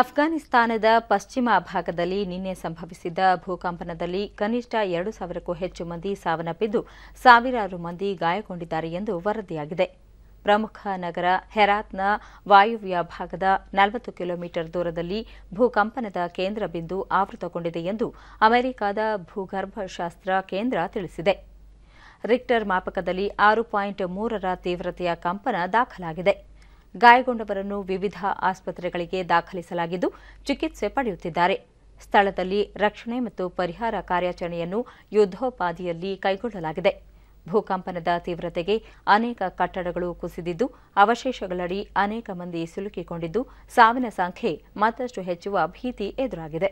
ಅಫ್ಘಾನಿಸ್ತಾನದ ಪಶ್ಚಿಮ ಭಾಗದಲ್ಲಿ ನಿನ್ನೆ ಸಂಭವಿಸಿದ ಭೂಕಂಪನದಲ್ಲಿ ಕನಿಷ್ಠ ಎರಡು ಸಾವಿರಕ್ಕೂ ಹೆಚ್ಚು ಮಂದಿ ಸಾವನ್ನಪ್ಪಿದ್ದು ಸಾವಿರಾರು ಮಂದಿ ಗಾಯಗೊಂಡಿದ್ದಾರೆ ಎಂದು ವರದಿಯಾಗಿದೆ ಪ್ರಮುಖ ನಗರ ಹೆರಾತ್ನ ವಾಯುವ್ಯ ಭಾಗದ ನಲವತ್ತು ಕಿಲೋಮೀಟರ್ ದೂರದಲ್ಲಿ ಭೂಕಂಪನದ ಕೇಂದ್ರ ಬಿಂದು ಆವೃತಗೊಂಡಿದೆ ಎಂದು ಅಮೆರಿಕಾದ ಭೂಗರ್ಭಶಾಸ್ತ್ರ ಕೇಂದ್ರ ತಿಳಿಸಿದೆ ರಿಕ್ಟರ್ ಮಾಪಕದಲ್ಲಿ ಆರು ಪಾಯಿಂಟ್ ಮೂರರ ತೀವ್ರತೆಯ ಕಂಪನ ದಾಖಲಾಗಿದೆ ಗಾಯಗೊಂಡವರನ್ನು ವಿವಿಧ ಆಸ್ಪತ್ರೆಗಳಿಗೆ ದಾಖಲಿಸಲಾಗಿದ್ದು ಚಿಕಿತ್ಸೆ ಪಡೆಯುತ್ತಿದ್ದಾರೆ ಸ್ಥಳದಲ್ಲಿ ರಕ್ಷಣೆ ಮತ್ತು ಪರಿಹಾರ ಕಾರ್ಯಾಚರಣೆಯನ್ನು ಯುದ್ದೋಪಾದಿಯಲ್ಲಿ ಕೈಗೊಳ್ಳಲಾಗಿದೆ ಭೂಕಂಪನದ ತೀವ್ರತೆಗೆ ಅನೇಕ ಕಟ್ಟಡಗಳು ಕುಸಿದಿದ್ದು ಅವಶೇಷಗಳಡಿ ಅನೇಕ ಮಂದಿ ಸಿಲುಕಿಕೊಂಡಿದ್ದು ಸಾವಿನ ಸಂಖ್ಯೆ ಮತ್ತಷ್ಟು ಹೆಚ್ಚುವ ಭೀತಿ ಎದುರಾಗಿದೆ